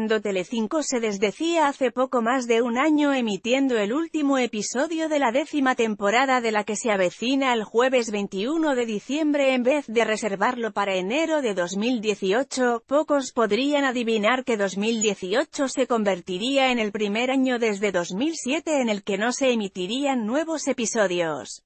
cuando Telecinco se desdecía hace poco más de un año emitiendo el último episodio de la décima temporada de la que se avecina el jueves 21 de diciembre en vez de reservarlo para enero de 2018, pocos podrían adivinar que 2018 se convertiría en el primer año desde 2007 en el que no se emitirían nuevos episodios.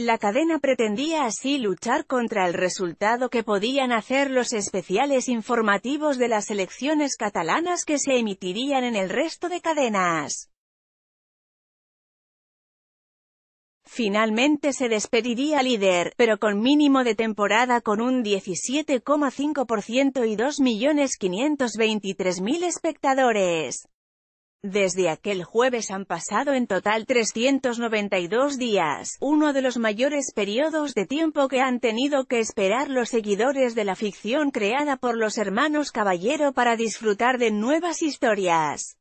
La cadena pretendía así luchar contra el resultado que podían hacer los especiales informativos de las elecciones catalanas que se emitirían en el resto de cadenas. Finalmente se despediría líder, pero con mínimo de temporada con un 17,5% y 2.523.000 espectadores. Desde aquel jueves han pasado en total 392 días, uno de los mayores periodos de tiempo que han tenido que esperar los seguidores de la ficción creada por los hermanos Caballero para disfrutar de nuevas historias.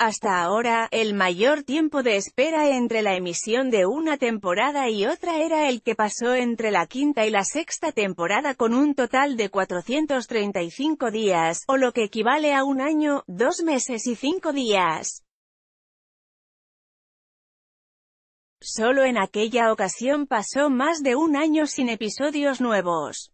Hasta ahora, el mayor tiempo de espera entre la emisión de una temporada y otra era el que pasó entre la quinta y la sexta temporada con un total de 435 días, o lo que equivale a un año, dos meses y cinco días. Solo en aquella ocasión pasó más de un año sin episodios nuevos.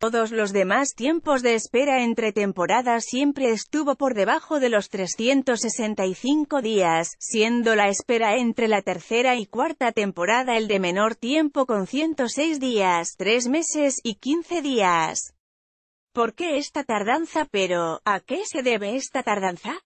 Todos los demás tiempos de espera entre temporadas siempre estuvo por debajo de los 365 días, siendo la espera entre la tercera y cuarta temporada el de menor tiempo con 106 días, 3 meses y 15 días. ¿Por qué esta tardanza pero, a qué se debe esta tardanza?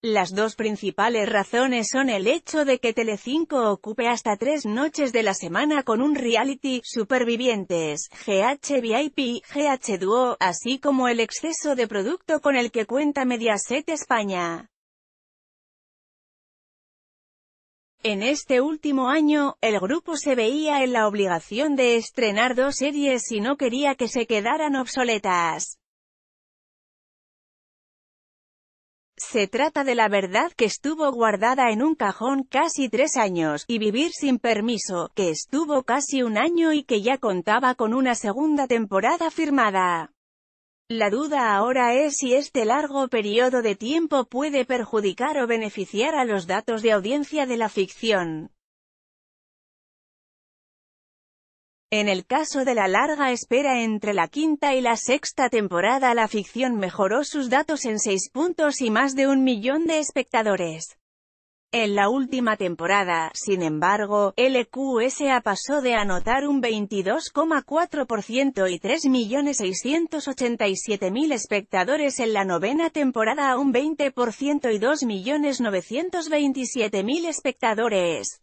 Las dos principales razones son el hecho de que Telecinco ocupe hasta tres noches de la semana con un reality, Supervivientes, GH VIP, GH Duo, así como el exceso de producto con el que cuenta Mediaset España. En este último año, el grupo se veía en la obligación de estrenar dos series y no quería que se quedaran obsoletas. Se trata de la verdad que estuvo guardada en un cajón casi tres años, y vivir sin permiso, que estuvo casi un año y que ya contaba con una segunda temporada firmada. La duda ahora es si este largo periodo de tiempo puede perjudicar o beneficiar a los datos de audiencia de la ficción. En el caso de la larga espera entre la quinta y la sexta temporada la ficción mejoró sus datos en 6 puntos y más de un millón de espectadores. En la última temporada, sin embargo, LQSA e pasó de anotar un 22,4% y 3.687.000 espectadores en la novena temporada a un 20% y 2.927.000 espectadores.